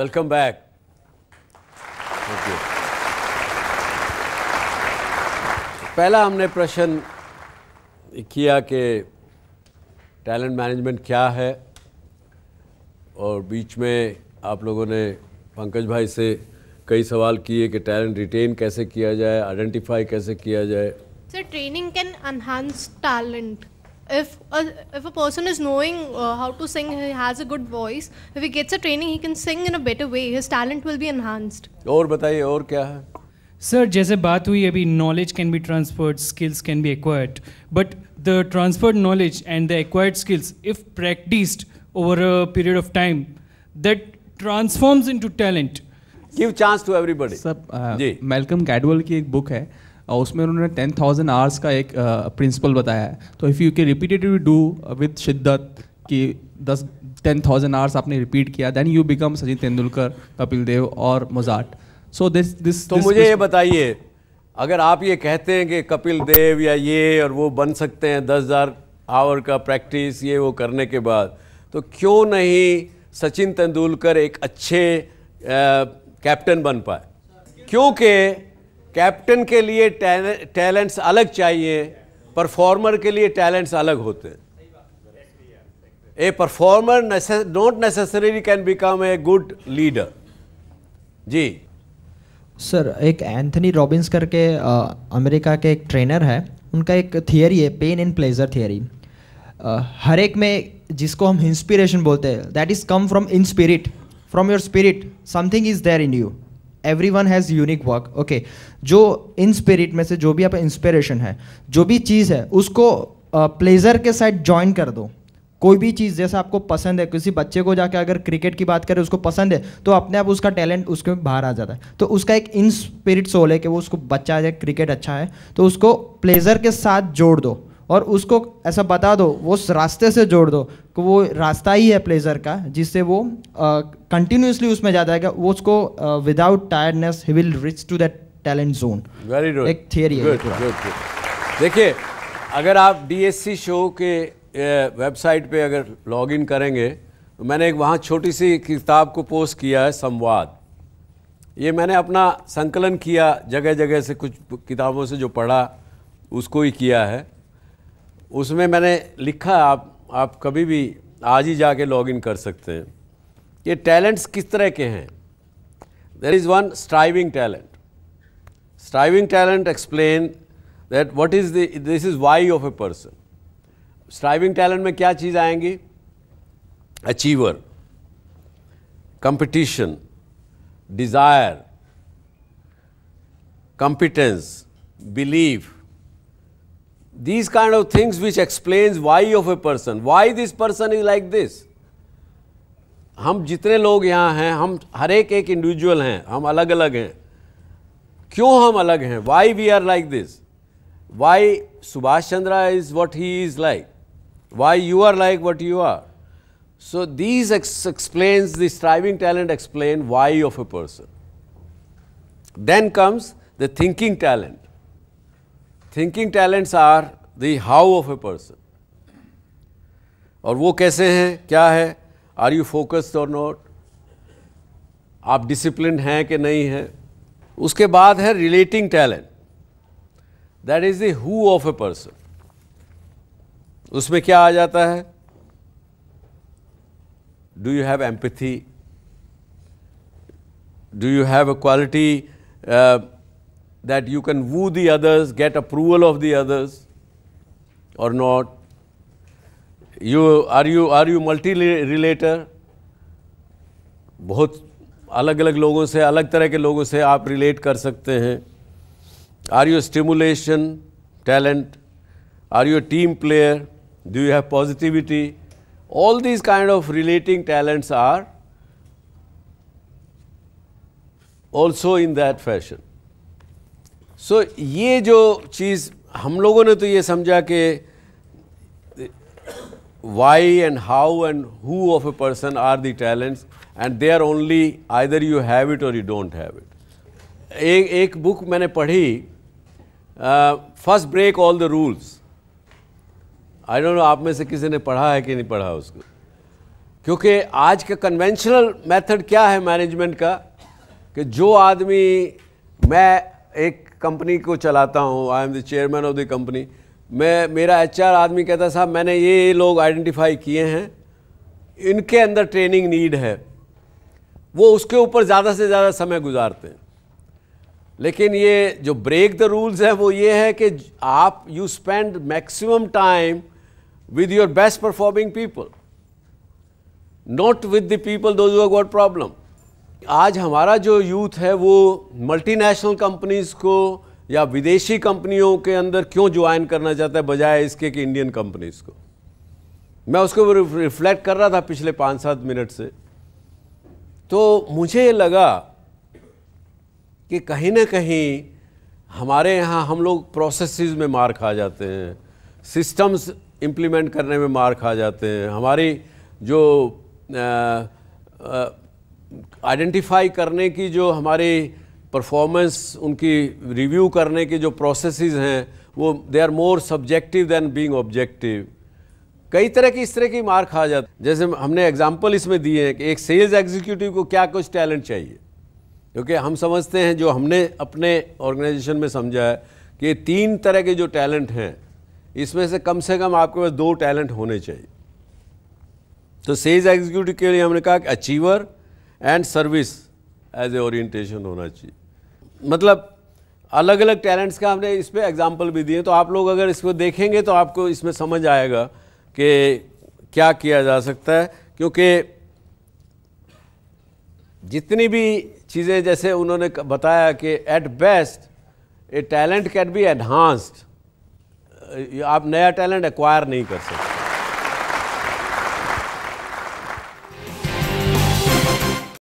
Welcome back. Thank you. पहला हमने प्रश्न किया कि टैलेंट मैनेजमेंट क्या है और बीच में आप लोगों ने पंकज भाई से कई सवाल किए कि टैलेंट रिटेन कैसे किया जाए आइडेंटिफाई कैसे किया जाए sir training can enhance talent if a, if a person is knowing uh, how to sing he has a good voice if he gets a training he can sing in a better way his talent will be enhanced और बताइए और क्या है sir जैसे बात हुई अभी knowledge can be transferred skills can be acquired but the transferred knowledge and the acquired skills if practised over a period of time that transforms into talent give chance to everybody sir Malcolm Gladwell की एक book है और उसमें उन्होंने ten thousand hours का एक principal बताया है तो इफ़ यू के रिपीटेटिव डू विद शिद्दत कि दस टेन थाउजेंड आवर्स आपने रिपीट किया then you become Sachin Tendulkar Kapil Dev और मोजाट सो दिस दिस तो this, मुझे this, ये बताइए अगर आप ये कहते हैं कि कपिल देव या ये और वो बन सकते हैं दस हज़ार आवर का प्रैक्टिस ये वो करने के बाद तो क्यों नहीं सचिन तेंदुलकर एक अच्छे कैप्टन बन पाए क्योंकि कैप्टन के लिए टैलेंट्स अलग चाहिए परफॉर्मर के लिए टैलेंट्स अलग होते हैं a performer not necessary can become a good leader जी सर एक एंथनी रॉबिन्स करके आ, अमेरिका के एक ट्रेनर है उनका एक थियरी है पेन एंड प्लेजर थियरी हर एक में जिसको हम इंस्पिरेशन बोलते हैं that is come from in spirit from your spirit something is there in you every one has unique work okay जो इन स्पिरिट में से जो भी आप इंस्पिरेशन है जो भी चीज़ है उसको प्लेजर के साथ ज्वाइन कर दो कोई भी चीज़ जैसा आपको पसंद है किसी बच्चे को जाके अगर क्रिकेट की बात करें उसको पसंद है तो अपने आप उसका टैलेंट उसके बाहर आ जाता है तो उसका एक इन स्पिरिट सोल है कि वो उसको बच्चा जाए क्रिकेट अच्छा है तो उसको प्लेजर के साथ जोड़ दो और उसको ऐसा बता दो वो उस रास्ते से जोड़ दो कि वो रास्ता ही है प्लेजर का जिससे वो कंटिन्यूसली उसमें जाता है वो उसको विदाउट टायर्डनेस ही will reach to that talent zone very good एक थियरी है देखिए अगर आप डीएससी शो के वेबसाइट पे अगर लॉग इन करेंगे तो मैंने एक वहाँ छोटी सी किताब को पोस्ट किया है संवाद ये मैंने अपना संकलन किया जगह जगह से कुछ किताबों से जो पढ़ा उसको ही किया है उसमें मैंने लिखा आप आप कभी भी आज ही जाके लॉगिन कर सकते हैं ये टैलेंट्स किस तरह के हैं there is one striving talent striving talent explain that what is this is why of a person striving talent में क्या चीज़ आएंगी achiever competition desire competence belief these kind of things which explains why of a person why this person is like this हम जितने लोग यहाँ हैं हम हर एक एक इंडिविजुअल हैं हम अलग अलग हैं क्यों हम अलग हैं why we are like this why Subhash Chandra is what he is like why you are like what you are so these explains the striving talent explain why of a person then comes the thinking talent thinking talents are the how of a person और वो कैसे हैं क्या है are you focused और not आप discipline हैं कि नहीं हैं उसके बाद है relating talent that is the who of a person उसमें क्या आ जाता है do you have empathy do you have a quality that you can woo the others, get approval of the others or not. You are you are you multi relator? बहुत अलग अलग लोगों से अलग तरह के लोगों से आप relate कर सकते हैं stimulation talent? Are you a team player? Do you have positivity? all these kind of relating talents are also in that fashion. So so, ये जो चीज़ हम लोगों ने तो ये समझा कि why and how and who of a person are the talents and they are only either you have it or you don't have it एक एक बुक मैंने पढ़ी first break all the rules I don't know आप में से किसी ने पढ़ा है कि नहीं पढ़ा उसको क्योंकि आज का कन्वेंशनल मेथड क्या है मैनेजमेंट का कि जो आदमी मैं एक कंपनी को चलाता हूँ I am the chairman of the company मैं मेरा एच आदमी कहता साहब मैंने ये ये लोग आइडेंटिफाई किए हैं इनके अंदर ट्रेनिंग नीड है वो उसके ऊपर ज़्यादा से ज़्यादा समय गुजारते हैं लेकिन ये जो ब्रेक द रूल्स है वो ये है कि आप you spend maximum time with your best performing people not with the people those got problem आज हमारा जो यूथ है वो मल्टीनेशनल कंपनीज़ को या विदेशी कंपनियों के अंदर क्यों ज्वाइन करना चाहता है बजाय इसके कि इंडियन कंपनीज़ को मैं उसको रिफ्लेक्ट कर रहा था पिछले पाँच सात मिनट से तो मुझे ये लगा कि कहीं ना कहीं हमारे यहाँ हम लोग प्रोसेसेस में मार खा जाते हैं सिस्टम्स इम्प्लीमेंट करने में मार खा जाते हैं हमारी जो आ, आ, आइडेंटिफाई करने की जो हमारी परफॉर्मेंस उनकी रिव्यू करने के जो प्रोसेसेस हैं वो they are more subjective than being objective कई तरह की इस तरह की मार खा जाती जैसे हमने एग्जाम्पल इसमें दिए हैं कि एक सेल्स एग्जीक्यूटिव को क्या कुछ टैलेंट चाहिए क्योंकि हम समझते हैं जो हमने अपने ऑर्गेनाइजेशन में समझा है कि तीन तरह के जो टैलेंट हैं इसमें से कम से कम आपके पास दो टैलेंट होने चाहिए तो सेल्स एग्जीक्यूटिव के लिए हमने कहा कि achiever and service as a orientation होना चाहिए मतलब अलग अलग टैलेंट्स का हमने इस पर एग्जाम्पल भी दिए तो आप लोग अगर इसको देखेंगे तो आपको इसमें समझ आएगा कि क्या किया जा सकता है क्योंकि जितनी भी चीज़ें जैसे उन्होंने बताया कि at best a talent can be enhanced आप नया टैलेंट एक्वायर नहीं कर सकते